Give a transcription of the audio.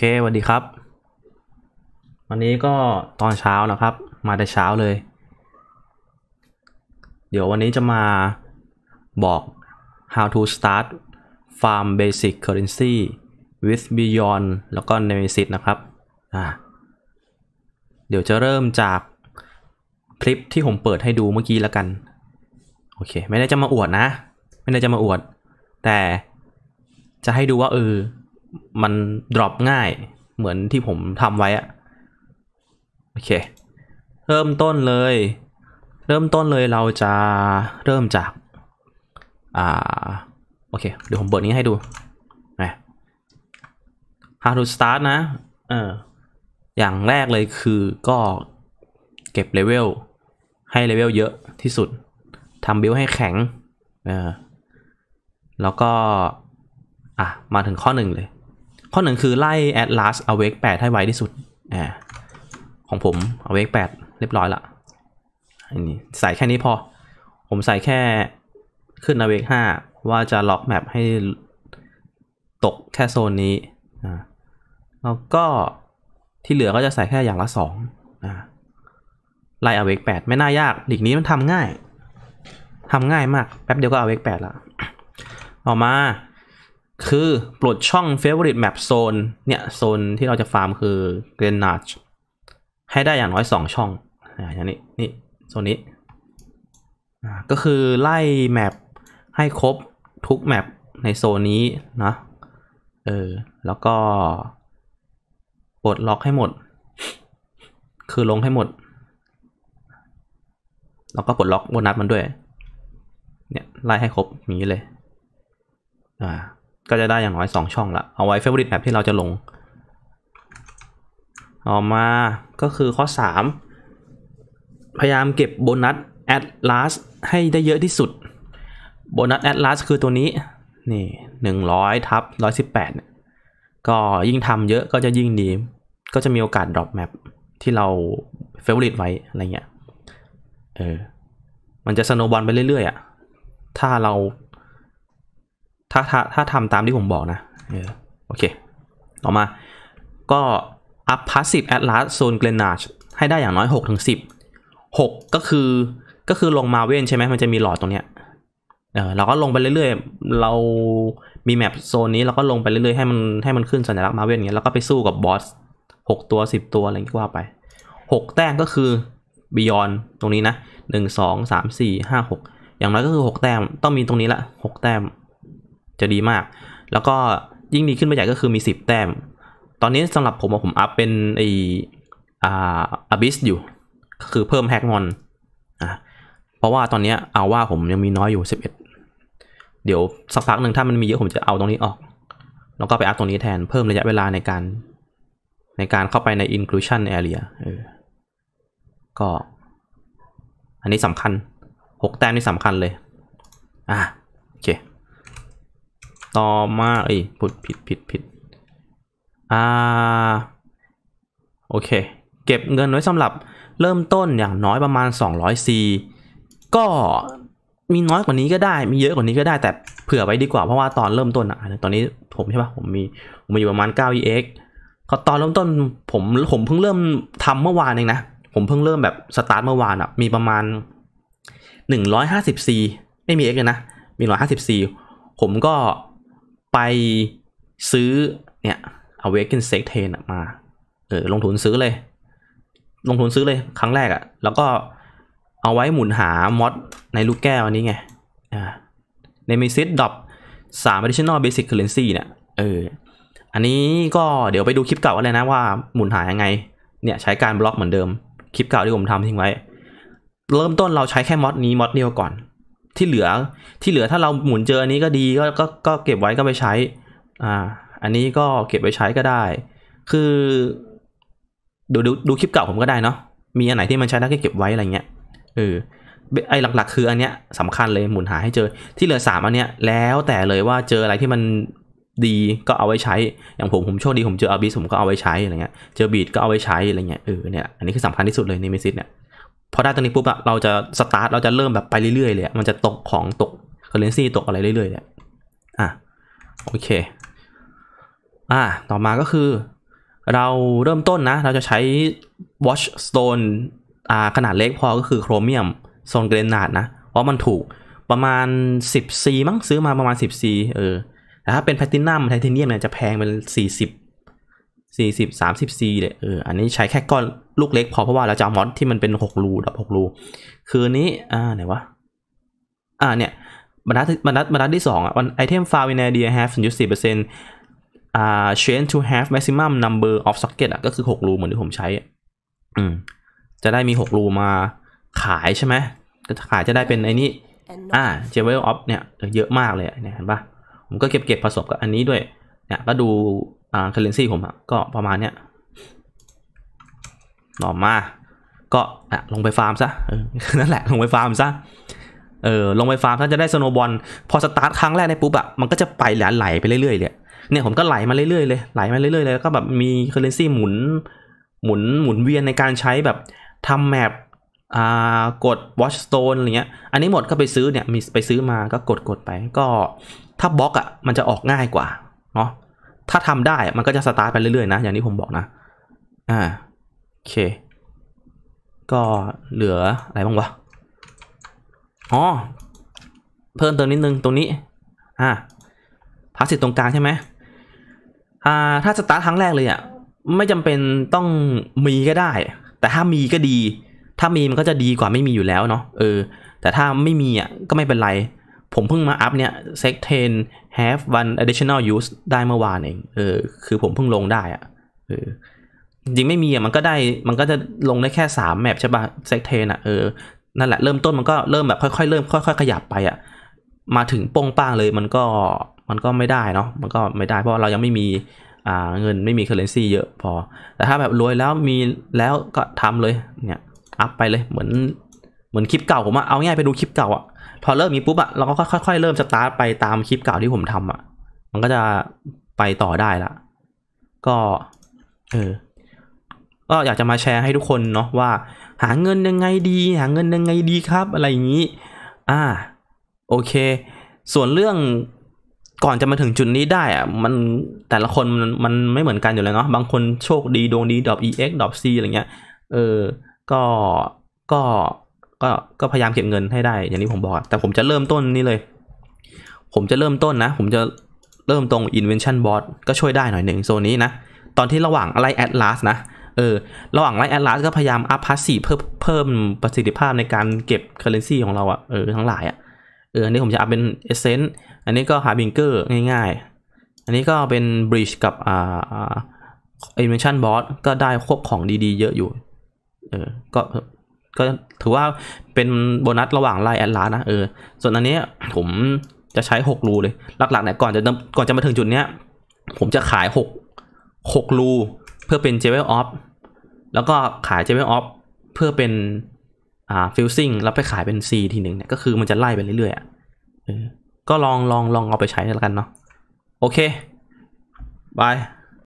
เคสวัสดีครับ วันนี้ก็ตอนเช้านะครับ มาแต่เช้าเลย เดี๋ยววันนี้จะมาบอก how to start farm basic currency with beyond แล้วก็ nemesis นะครับ อ่า เดี๋ยวจะเริ่มจากคลิปที่ผมเปิดให้ดูเมื่อกี้แล้วกัน โอเค ไม่ได้จะมาอวดนะ ไม่ได้จะมาอวด แต่จะให้ดูว่าเออมัน ดรอปง่ายเหมือนที่ผมทำไว้อะโอเค เริ่มต้นเลย เริ่มต้นเลยเราจะเริ่มจาก อ่า โอเค เดี๋ยวผมเปิดนี้ให้ดูนะ how to start นะเอออย่างแรกเลยคือก็เก็บเลเวล ให้เลเวลเยอะที่สุดทำบิลให้แข็งเออแล้วก็ อ่ะ มาถึงข้อหนึ่งเลยข้อหนึ่งคือ ไล่ Atlas Awake 8 ให้ไวที่สุดอของผม Awake 8 เรียบร้อยละนี่ใส่แค่นี้พอ ผมใส่แค่ขึ้น Awake 5 ว่าจะล็อกแมปให้ตกแค่โซนนี้ แล้วก็ที่เหลือก็จะใส่แค่อย่างละ2อ่ไล่ Awake 8 ไม่น่ายากดีกนี้มันทำง่ายทำง่ายมาก แป๊บเดียวก็ Awake 8ละต่อมาคือปลดช่อง favorite map zone เนี่ย โซนที่เราจะฟาร์มคือ g r e e n a i c h ให้ได้อย่างน้อย 2 ช่องอย่างนี้นี่ โซนนี้ ก็คือไล่แมปให้ครบทุกแมปในโซนนี้นะ เออ แล้วก็ ปลดล็อกให้หมด คือลงให้หมด แล้วก็ปลดล็อกโบนัสมันด้วย เนี่ย ไล่ให้ครบ อย่างนี้เลยอ่าก็จะได้อย่างน้อย 2 ช่อง ละ เอาไว้ favorite map ที่เราจะลง เอามา ก็คือข้อ 3 พยายามเก็บโบนัส atlas ให้ได้เยอะที่สุด โบนัส atlas คือตัวนี้ นี่ 100ทับ118เนี่ย ก็ยิ่งทำเยอะก็จะยิ่งดี ก็จะมีโอกาส drop map ที่เรา favorite ไว้ อะไรเงี้ย เออ มันจะสโนบอลไปเรื่อย ๆอะ่ะ ถ้าเราถ้าถ้าถ้าทำตามที่ผมบอกนะ โอเค ต่อมา ก็ up พพาสซีฟ a อ l ล s zone g r e n a ชให้ได้อย่างน้อย6ถึง10 6 ก็คือ ก็คือลงมาเว่นใช่ไหม มันจะมีหลอดตรงเนี้ยเออเราก็ลงไปเรื่อย ๆ เรามีแมปโซนนี้เราก็ลงไปเรื่อยๆ ให้มันให้มันขึ้นสัญลักษณ์มาเว่นเงี้ย แล้วก็ไปสู้กับบอส 6 ตัว 10 ตัวอะไรก็ว่าไป 6 แต้มก็คือบิยอนตรงนี้นะ 1 2 3 4 5 6อย่างน้อยก็คือ6แต้มต้องมีตรงนี้ละ6แต้มจะดีมาก แล้วก็ยิ่งดีขึ้นไปใหญ่ก็คือมี 10 แต้ม ตอนนี้สำหรับผมผมอัพเป็นไออ่าอบิสอยู่ คือเพิ่มแฮกมอนอ่ะ เพราะว่าตอนนี้เอาว่าผมยังมีน้อยอยู่ 11 เดี๋ยวสักพักหนึ่งถ้ามันมีเยอะผมจะเอาตรงนี้ออก แล้วก็ไปอัพตรงนี้แทนเพิ่มระยะเวลาในการในการเข้าไปใน inclusion area เออก็ อันนี้สำคัญ6แต้มนี่สำคัญเลย อ่ะโอเคต่อมาเอ้ยพูดผิดผิดผิด อ่าโอเค เก็บเงินไว้สำหรับ เริ่มต้นอย่างน้อยประมาณ 200C ก็มีน้อยกว่านี้ก็ได้ มีเยอะกว่านี้ก็ได้ แต่เผื่อไว้ดีกว่าเพราะว่าตอนเริ่มต้นอะตอนนี้ผมใช่ปะผมมีผมมีอยู่ประมาณ 9ex ก็ตอนเริ่มต้นผมผมเพิ่งเริ่มทำเมื่อวานเองนะผมเพิ่งเริ่มแบบสตาร์ทเมื่อวานอะมีประมาณ 150c ไม่มี x เลยนะมี 150c ผมก็ไปซื้อ เนี่ยเาเวกินเซ็กเทนมา เออ ลงทุนซื้อเลย ลงทุนซื้อเลยครั้งแรกอะแล้วก็เอาไว้หมุนหามอดในลูกแก้วอันนี้ไงอ่าในมิซิสดอปสามดิชันอลเบสิ a เคอร์เรนซีเนี่ยเอออันนี้ก็เดี๋ยวไปดูคลิปเก่ากันเลยนะว่าหมุนหายังไง เนี่ยใช้การบล็อกเหมือนเดิมคลิปเก่าที่ผมทำทิ้งไว้ เริ่มต้นเราใช้แค่มอดนี้มอดเดียวก่อนที่เหลือที่เหลือถ้าเราหมุนเจออันนี้ก็ดีก็ก็ก็เก็บไว้ก็ไปใช้อ่าอันนี้ก็เก็บไว้ใช้ก็ได้ คือ ดูดูดูคลิปเก่าผมก็ได้เนาะมีอันไหนที่มันใช้แล้วก็เก็บไว้อะไรเงี้ยเออไอหลักๆคืออันเนี้ยสำคัญเลยหมุนหาให้เจอที่เหลือสามอันเนี้ย แล้วแต่เลยว่าเจออะไรที่มันดีก็เอาไว้ใช้อย่างผมผมโชคดีผมเจออาบิสผมก็เอาไว้ใช้อะไรเงี้ยเจอบีดก็เอาไว้ใช้อะไรเงี้ยเออเนี่ยอันนี้คือสำคัญที่สุดเลยในเมซิสเนี่ยพอได้ตรงนี้ปุ๊บอะเราจะสตาร์ทเราจะเริ่มแบบไปเรื่อยๆเลยมันจะตกของตกเคอร์เรนซีตกอะไรเรื่อยๆเนี่ยอ่ะโอเคอ่ะต่อมาก็คือ เราเริ่มต้นนะ เราจะใช้ watch stone อ่าขนาดเล็กพอก็คือโครเมียมโซนเกรนาดนะเพราะมันถูกประมาณ 10C มั้งซื้อมาประมาณ 10C เออแต่ถ้าเป็นแพลตินัมไทเทเนียมเนี่ยจะแพงเป็น 40 40 30 c เนี่ยเออ อันนี้ใช้แค่ก้อนลูกเล็กพอเพราะว่าเราจะอมอสที่มันเป็น6รูดับ6รู คืนนี้ อ่าไหนวะ อ่าเนี่ยบรรทัดบรรทัดบรรทัดที่2อ่ะวันไอเทมฟาวินเดีย have เปอร์์เซ็นตอ่า change to have maximum number of socket อ่ะก็คือ6รูเหมือนที่ผมใช้ อืม จะได้มี6รูมาขายใช่ไหมก็ขายจะได้เป็นไอ้นี้อ่า jewel of เนี่ยเยอะมากเลยเนี่ยเห็นปะผมก็เก็บเก็บผสมกับอันนี้ด้วย เนี่ยก็ดูอ่าคเ r รนซีผมอะก็ประมาณเนี้ยหนอมาก็อ่ะลงไปฟาร์มซะนั่นแหละลงไปฟาร์มซะ เออ ลงไปฟาร์มถ้าจะได้สโนบอลพอสตาร์ทครั้งแรกในปุ๊บอะมันก็จะไปไหลไปเรื่อยๆเลยเนี่ย ผมก็ไหลมาเรื่อยๆ เลยไหลมาเรื่อยๆเลยลก็แบบมีเคเรนซีหมุนหมุนหมุนเวียนในการใช้แบบทำแมปอ่ากดวอชสโ s t o n e อะไรเงี้ยอันนี้หมดก็ไปซื้อเนี่ย มีไปซื้อมาก็กดกดไปก็ถ้าบล็อกอ่ะมันจะออกง่ายกว่าเนาะถ้าทำได้มันก็จะสตาร์ทไปเรื่อยๆนะอย่างที่ผมบอกนะ อ่า โอเค ก็เหลืออะไรบ้างวะ อ๋อ เพิ่มเติมนิดนึงตรงนี้ อ่าพาสิตตรงกลางใช่ไหม อ่าถ้าสตาร์ทครั้งแรกเลยอะ่ะไม่จำเป็นต้องมีก็ได้ แต่ถ้ามีก็ดี ถ้ามีมันก็จะดีกว่าไม่มีอยู่แล้วเนาะ เออ แต่ถ้าไม่มีอ่ะก็ไม่เป็นไรผมเพิ่งมาอัพเนี่ย sec 10 have one additional use ได้เมื่อวานเอง เออ คือผมเพิ่งลงได้อะเออจริงไม่มีอะมันก็ได้มันก็จะลงได้แค่3แมปใช่ปะ่ะ sec 10อะเออ นั่นแหละ เริ่มต้นมันก็เริ่มแบบค่อย ๆเริ่มค่อยๆขยับไปอะมาถึงโป้งป้างเลยมันก็มันก็ไม่ได้เนาะมันก็ไม่ได้ เพราะเรายังไม่มี อ่า เงินไม่มี currency เยอะพอ แต่ถ้าแบบรวยแล้วมีแล้วก็ทำเลยเนี่ยอัพไปเลยเหมือนเหมือนคลิปเก่าผมอะเอาง่ายไปดูคลิปเก่าอะพอเริ่มมีปุ๊บอะเราก็ค่อยๆเริ่มสตาร์ทไปตามคลิปเก่าที่ผมทำอะมันก็จะไปต่อได้ละ ก็เออก็อยากจะมาแชร์ให้ทุกคนเนาะว่า หาเงินยังไงดี หาเงินยังไงดีครับ อะไรอย่างนี้ อ่า โอเค ส่วนเรื่องก่อนจะมาถึงจุดนี้ได้อะมันแต่ละคนมันมันไม่เหมือนกันอยู่แล้วเนาะบางคนโชคดีดวงดีดอ ex ดอ c อะไรเงี้ย เออ ก็ก็ก็ก็พยายามเก็บเงินให้ได้ อย่างนี้ผมบอก แต่ผมจะเริ่มต้นนี่เลย ผมจะเริ่มต้นนะ ผมจะเริ่มตรง invention board ก็ช่วยได้หน่อยหนึ่งโซนนี้นะ ตอนที่ระหว่างไล่ atlas นะ เออ ระหว่างไล่แอตลาสก็พยายามอัพพาสซีเพิ่มเพิ่มประสิทธิภาพในการเก็บเคอร์เรนซีของเราอะ่ะเออทั้งหลายอะ่ะเอออันนี้ผมจะอาเป็นเอเซนต์อันนี้ก็หาบิงเกอร์ง่ายๆอันนี้ก็เป็นบริดจ์กับอ่าอินเวนชั่นบอสก็ได้ควบของดีๆ เยอะอยู่ เออ ก็ก็ถือว่าเป็นโบนัสระหว่างไลน์แอดลานะ เออ ส่วนอันนี้ผมจะใช้ 6 รูเลยหลักๆเนี่ยก่อนจะก่อนจะมาถึงจุดเนี้ยผมจะขาย 6 6 รู เพื่อเป็นเจเวลออฟแล้วก็ขายเจเวลออฟเพื่อเป็น อ่า ฟิลซิ่งแล้วไปขายเป็น C ทีหนึ่งเนี่ย ก็คือมันจะไล่ไปเรื่อยๆอ่ะก็ลองลองลองเอาไปใช้แล้วกันเนาะโอเคบาย